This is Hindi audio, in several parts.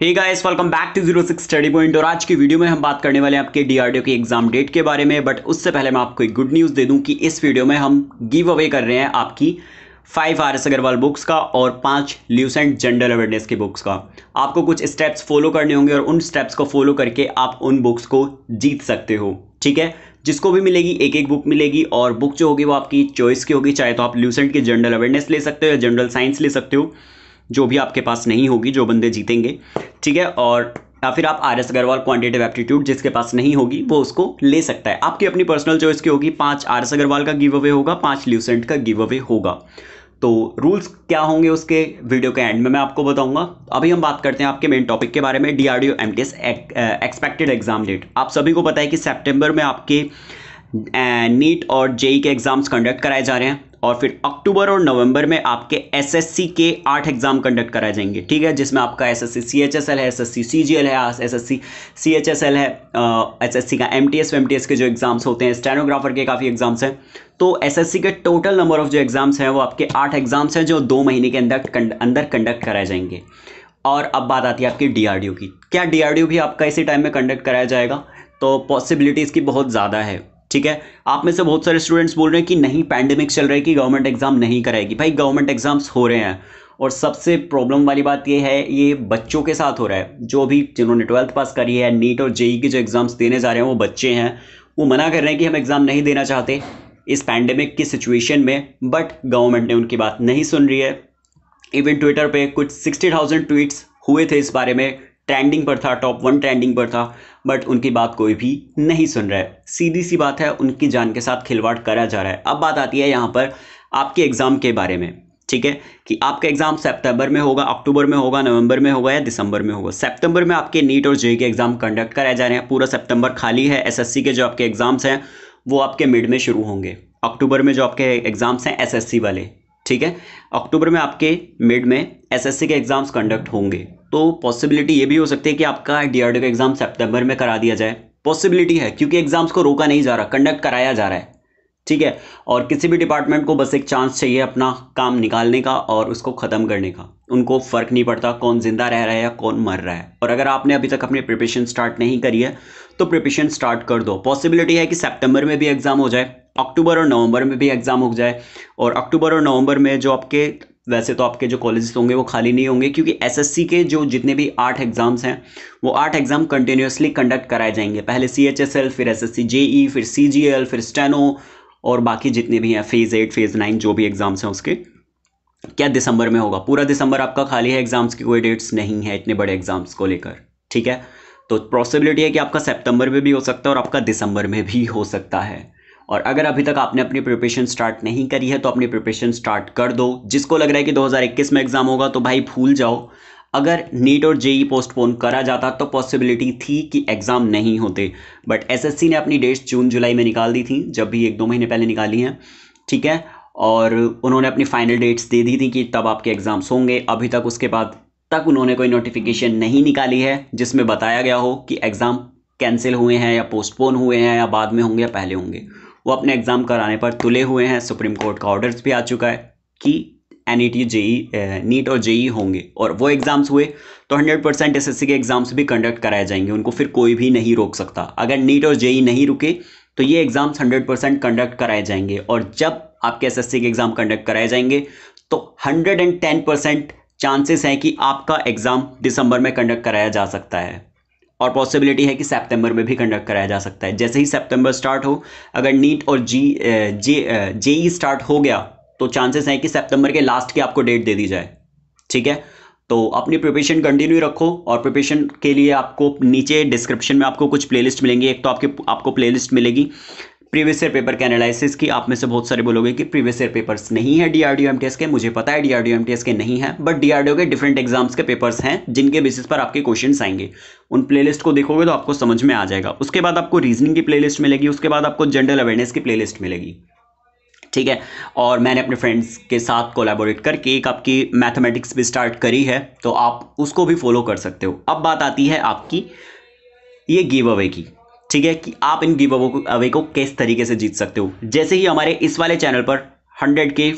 hey guys welcome back to zero six study point और आज की वीडियो में हम बात करने वाले हैं आपके डीआरडीओ के एग्जाम डेट के बारे में बट उससे पहले मैं आपको एक गुड न्यूज़ दे दूं कि इस वीडियो में हम गिव अवे कर रहे हैं आपकी five R S Agarwal books का और पांच ल्यूसेंट जनरल अवेयरनेस की बुक्स का आपको कुछ स्टेप्स फॉलो करने होंगे और उन स्टेप्स को फॉलो करके आप उन बुक्स को जीत सकते हो ठीक है जिसको भी मिलेगी एक एक बुक मिलेगी और बुक जो होगी वो आपकी चॉइस की होगी चाहे तो आप ल्यूसेंट की जनरल अवेयरनेस ले सकते हो या जनरल साइंस ले सकते हो जो भी आपके पास नहीं होगी जो बंदे जीतेंगे ठीक है और या फिर आप R S Agarwal quantitative aptitude जिसके पास नहीं होगी वो उसको ले सकता है आपकी अपनी पर्सनल चॉइस की होगी पाँच आर एस अग्रवाल का गिव अवे होगा पाँच ल्यूसेंट का गिव अवे होगा तो रूल्स क्या होंगे उसके वीडियो के एंड में मैं आपको बताऊंगा अभी हम बात करते हैं आपके मेन टॉपिक के बारे में D R D O M T S expected exam date आप सभी को पता है कि सेप्टेम्बर में आपके नीट और जेई के एग्ज़ाम्स कंडक्ट कराए जा रहे हैं और फिर अक्टूबर और नवंबर में आपके एसएससी के आठ एग्जाम कंडक्ट कराए जाएंगे ठीक है जिसमें आपका एसएससी सीएचएसएल है एसएससी सीजीएल है एसएससी सीएचएसएल है एसएससी का एमटीएस एमटीएस के जो एग्जाम्स होते हैं स्टेनोग्राफर के काफ़ी एग्जाम्स हैं तो एसएससी के टोटल नंबर ऑफ जो एग्जाम्स हैं वो आपके आठ एग्जाम्स हैं जो दो महीने के अंदर अंदर कंडक्ट कराए जाएंगे और अब बात आती है आपकी डीआरडीओ की क्या डीआरडीओ भी आपका इसी टाइम में कंडक्ट कराया जाएगा तो पॉसिबिलिटीज़ की बहुत ज़्यादा है ठीक है आप में से बहुत सारे स्टूडेंट्स बोल रहे हैं कि नहीं पैंडेमिक चल रही है कि गवर्नमेंट एग्ज़ाम नहीं कराएगी भाई गवर्नमेंट एग्ज़ाम्स हो रहे हैं और सबसे प्रॉब्लम वाली बात ये है ये बच्चों के साथ हो रहा है जो भी जिन्होंने ट्वेल्थ पास करी है नीट और जेई की जो एग्ज़ाम्स देने जा रहे हैं वो बच्चे हैं वो मना कर रहे हैं कि हम एग्ज़ाम नहीं देना चाहते इस पैंडेमिक की सिचुएशन में बट गवर्नमेंट ने उनकी बात नहीं सुन रही है इवन ट्विटर पर कुछ सिक्सटी थाउजेंड ट्वीट्स हुए थे इस बारे में ट्रेंडिंग पर था टॉप वन ट्रेंडिंग पर था बट उनकी बात कोई भी नहीं सुन रहा है सीधी सी बात है उनकी जान के साथ खिलवाड़ करा जा रहा है अब बात आती है यहाँ पर आपके एग्ज़ाम के बारे में ठीक है कि आपका एग्ज़ाम सितंबर में होगा अक्टूबर में होगा नवंबर में होगा या दिसंबर में होगा सितंबर में आपके नीट और जे के एग्ज़ाम कंडक्ट कराए जा रहे हैं पूरा सितंबर खाली है एसएससी के जो आपके एग्ज़ाम्स हैं वो आपके मिड में शुरू होंगे अक्टूबर में जो आपके एग्ज़ाम्स हैं एसएससी वाले ठीक है अक्टूबर में आपके मिड में एसएससी के एग्ज़ाम्स कंडक्ट होंगे तो पॉसिबिलिटी ये भी हो सकती है कि आपका डीआरडी का एग्ज़ाम सितंबर में करा दिया जाए पॉसिबिलिटी है क्योंकि एग्ज़ाम्स को रोका नहीं जा रहा कंडक्ट कराया जा रहा है ठीक है और किसी भी डिपार्टमेंट को बस एक चांस चाहिए अपना काम निकालने का और उसको ख़त्म करने का उनको फ़र्क नहीं पड़ता कौन ज़िंदा रह रहा है या कौन मर रहा है और अगर आपने अभी तक अपनी प्रिपरेशन स्टार्ट नहीं करी है तो प्रिपरेशन स्टार्ट कर दो पॉसिबिलिटी है कि सेप्टेम्बर में भी एग्ज़ाम हो जाए अक्टूबर और नवंबर में भी एग्ज़ाम हो जाए और अक्टूबर और नवंबर में जो आपके वैसे तो आपके जो कॉलेजेस होंगे वो खाली नहीं होंगे क्योंकि एसएससी के जो जितने भी आठ एग्ज़ाम्स हैं वो आठ एग्ज़ाम कंटिन्यूसली कंडक्ट कराए जाएंगे पहले सी एच एस एल फिर S S C J E फिर सी जी एल फिर स्टेनो और बाकी जितने भी हैं फेज़ एट फेज़ नाइन जो भी एग्ज़ाम्स हैं उसके क्या दिसंबर में होगा पूरा दिसंबर आपका खाली है एग्ज़ाम्स की कोई डेट्स नहीं है इतने बड़े एग्ज़ाम्स को लेकर ठीक है तो पॉसिबिलिटी है कि आपका सितंबर में भी हो सकता है और आपका दिसंबर में भी हो सकता है और अगर अभी तक आपने अपनी प्रिपरेशन स्टार्ट नहीं करी है तो अपनी प्रिपरेशन स्टार्ट कर दो जिसको लग रहा है कि 2021 में एग्ज़ाम होगा तो भाई भूल जाओ अगर नीट और जेई पोस्टपोन e e करा जाता तो पॉसिबिलिटी थी कि एग्ज़ाम नहीं होते बट एसएससी ने अपनी डेट्स जून जुलाई में निकाल दी थी जब भी एक दो महीने पहले निकाली हैं ठीक है और उन्होंने अपनी फाइनल डेट्स दे दी थी कि तब आपके एग्ज़ाम्स होंगे अभी तक उसके बाद तक उन्होंने कोई नोटिफिकेशन नहीं निकाली है जिसमें बताया गया हो कि एग्ज़ाम कैंसिल हुए हैं या पोस्टपोन हुए हैं या बाद में होंगे या पहले होंगे वो अपने एग्ज़ाम कराने पर तुले हुए हैं सुप्रीम कोर्ट का ऑर्डर्स भी आ चुका है कि N E T JEE NEET और जेई e होंगे और वो एग्ज़ाम्स हुए तो 100 परसेंट एस के एग्ज़ाम्स भी कंडक्ट कराए जाएंगे उनको फिर कोई भी नहीं रोक सकता अगर नीट और जेई e नहीं रुके तो ये एग्ज़ाम्स 100 परसेंट कंडक्ट कराए जाएंगे और जब आपके एस के एग्ज़ाम कंडक्ट कराए जाएंगे तो 110 परसेंट चांसेस हैं कि आपका एग्ज़ाम दिसंबर में कंडक्ट कराया जा सकता है और पॉसिबिलिटी है कि सितंबर में भी कंडक्ट कराया जा सकता है जैसे ही सितंबर स्टार्ट हो अगर नीट और जी जे जेई स्टार्ट हो गया तो चांसेस हैं कि सितंबर के लास्ट की आपको डेट दे दी जाए ठीक है तो अपनी प्रिपरेशन कंटिन्यू रखो और प्रिपरेशन के लिए आपको नीचे डिस्क्रिप्शन में आपको कुछ प्लेलिस्ट मिलेंगी एक तो आपके आपको प्लेलिस्ट मिलेगी प्रीवियस ईयर पेपर के एनालिसिस की आप में से बहुत सारे बोलोगे कि प्रीवियस ईयर पेपर्स नहीं है डीआरडीओ एमटीएस के मुझे पता है डीआरडीओ एमटीएस के नहीं है बट डीआरडीओ के डिफरेंट एग्जाम्स के पेपर्स हैं जिनके बेसिस पर आपके क्वेश्चन आएंगे उन प्लेलिस्ट को देखोगे तो आपको समझ में आ जाएगा उसके बाद आपको रीजनिंग की प्लेलिस्ट मिलेगी उसके बाद आपको जनरल अवेयरनेस की प्लेलिस्ट मिलेगी ठीक है और मैंने अपने फ्रेंड्स के साथ कोलैबोरेट करके एक आपकी मैथमेटिक्स भी स्टार्ट करी है तो आप उसको भी फॉलो कर सकते हो अब बात आती है आपकी ये गिव अवे की ठीक है कि आप इन गिव अवे को किस तरीके से जीत सकते हो जैसे ही हमारे इस वाले चैनल पर हंड्रेड के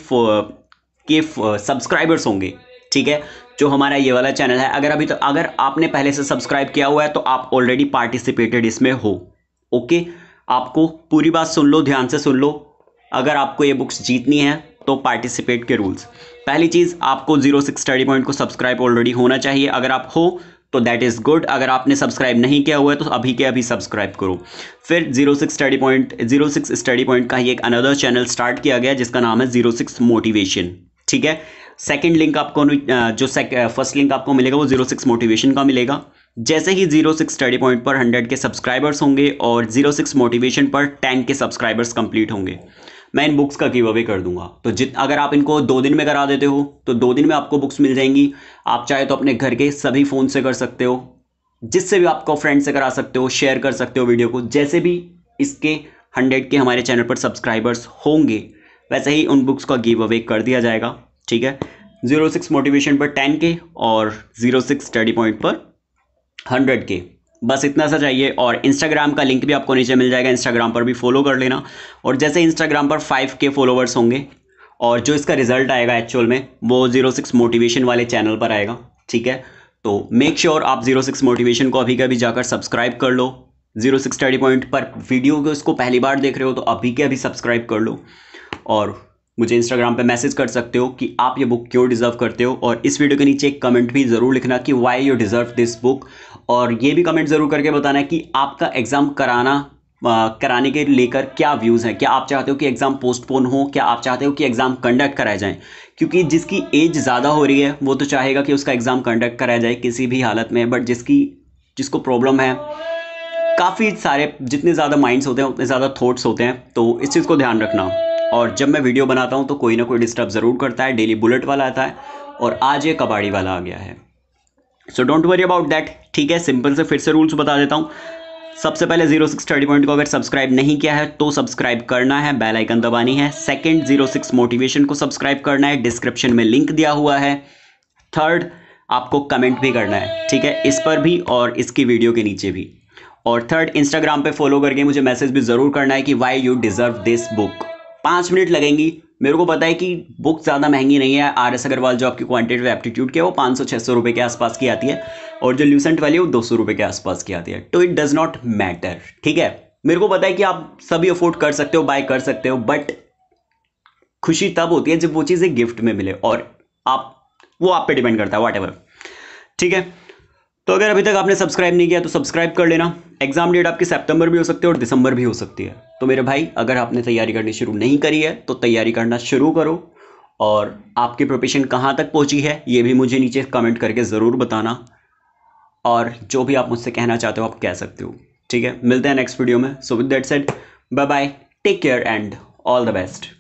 के सब्सक्राइबर्स होंगे ठीक है जो हमारा ये वाला चैनल है अगर अभी तो अगर आपने पहले से सब्सक्राइब किया हुआ है तो आप ऑलरेडी पार्टिसिपेटेड इसमें हो ओके आपको पूरी बात सुन लो ध्यान से सुन लो अगर आपको ये बुक्स जीतनी है तो पार्टिसिपेट के रूल्स पहली चीज़ आपको जीरो सिक्स स्टडी पॉइंट को सब्सक्राइब ऑलरेडी होना चाहिए अगर आप हो तो दैट इज़ गुड अगर आपने सब्सक्राइब नहीं किया हुआ है तो अभी के अभी सब्सक्राइब करो फिर zero six study point zero six study point का ही एक अनदर चैनल स्टार्ट किया गया जिसका नाम है जीरो सिक्स मोटिवेशन ठीक है सेकेंड लिंक आपको जो फर्स्ट लिंक आपको मिलेगा वो जीरो सिक्स मोटिवेशन का मिलेगा जैसे ही जीरो सिक्स स्टडी पॉइंट पर हंड्रेड के सब्सक्राइबर्स होंगे और जीरो सिक्स मोटिवेशन पर टेन के सब्सक्राइबर्स कंप्लीट होंगे मैं इन बुक्स का गिव अवे कर दूंगा तो जित अगर आप इनको दो दिन में करा देते हो तो दो दिन में आपको बुक्स मिल जाएंगी आप चाहे तो अपने घर के सभी फ़ोन से कर सकते हो जिससे भी आपको फ्रेंड से करा सकते हो शेयर कर सकते हो वीडियो को जैसे भी इसके हंड्रेड के हमारे चैनल पर सब्सक्राइबर्स होंगे वैसे ही उन बुक्स का गिव अवे कर दिया जाएगा ठीक है जीरो सिक्स मोटिवेशन पर टेन के और जीरो सिक्स स्टडी पॉइंट पर हंड्रेड के बस इतना सा चाहिए और इंस्टाग्राम का लिंक भी आपको नीचे मिल जाएगा इंस्टाग्राम पर भी फॉलो कर लेना और जैसे इंस्टाग्राम पर फाइव के फॉलोवर्स होंगे और जो इसका रिजल्ट आएगा एक्चुअल में वो जीरो सिक्स मोटिवेशन वाले चैनल पर आएगा ठीक है तो मेक श्योर sure आप जीरो सिक्स मोटिवेशन को अभी के अभी जाकर सब्सक्राइब कर लो जीरो सिक्स स्टडी पॉइंट पर वीडियो को उसको पहली बार देख रहे हो तो अभी के अभी सब्सक्राइब कर लो और मुझे इंस्टाग्राम पे मैसेज कर सकते हो कि आप ये बुक क्यों डिज़र्व करते हो और इस वीडियो के नीचे एक कमेंट भी ज़रूर लिखना कि why you deserve this book और ये भी कमेंट ज़रूर करके बताना है कि आपका एग्ज़ाम कराना आ, कराने के लेकर क्या व्यूज़ हैं क्या आप चाहते हो कि एग्ज़ाम पोस्टपोन हो क्या आप चाहते हो कि एग्ज़ाम कंडक्ट कराए जाएं क्योंकि जिसकी एज ज़्यादा हो रही है वो तो चाहेगा कि उसका एग्ज़ाम कंडक्ट कराया जाए किसी भी हालत में बट जिसकी जिसको प्रॉब्लम है काफ़ी सारे जितने ज़्यादा माइंड्स होते हैं उतने ज़्यादा थॉट्स होते हैं तो इस चीज़ को ध्यान रखना और जब मैं वीडियो बनाता हूँ तो कोई ना कोई डिस्टर्ब ज़रूर करता है डेली बुलेट वाला आता है और आज ये कबाड़ी वाला आ गया है so don't worry about that ठीक है सिंपल से फिर से रूल्स बता देता हूँ सबसे पहले जीरो सिक्स थर्टी पॉइंट को अगर सब्सक्राइब नहीं किया है तो सब्सक्राइब करना है बेल आइकन दबानी है सेकंड जीरो सिक्स मोटिवेशन को सब्सक्राइब करना है डिस्क्रिप्शन में लिंक दिया हुआ है थर्ड आपको कमेंट भी करना है ठीक है इस पर भी और इसकी वीडियो के नीचे भी और थर्ड इंस्टाग्राम पे फॉलो करके मुझे मैसेज भी ज़रूर करना है कि why you deserve this book पाँच मिनट लगेंगी मेरे को पता है कि बुक ज़्यादा महंगी नहीं है आर एस अग्रवाल जो आपकी क्वांटिटेटिव एप्टीट्यूड की है वो पाँच सौ छः सौ रुपये के आसपास की आती है और जो ल्यूसेंट वाली है वो दो सौ रुपये के आसपास की आती है तो इट डज़ नॉट मैटर ठीक है मेरे को पता है कि आप सभी अफोर्ड कर सकते हो बाय कर सकते हो बट खुशी तब होती है जब वो चीज़ें गिफ्ट में मिले और आप वो आप पे डिपेंड करता है वाट ठीक है तो अगर अभी तक आपने सब्सक्राइब नहीं किया तो सब्सक्राइब कर लेना एग्जाम डेट आपकी सितंबर भी हो सकती है और दिसंबर भी हो सकती है तो मेरे भाई अगर आपने तैयारी करनी शुरू नहीं करी है तो तैयारी करना शुरू करो और आपकी प्रोपेशन कहाँ तक पहुँची है ये भी मुझे नीचे कमेंट करके ज़रूर बताना और जो भी आप मुझसे कहना चाहते हो आप कह सकते हो ठीक है मिलते हैं नेक्स्ट वीडियो में so with that said bye bye take care and all the best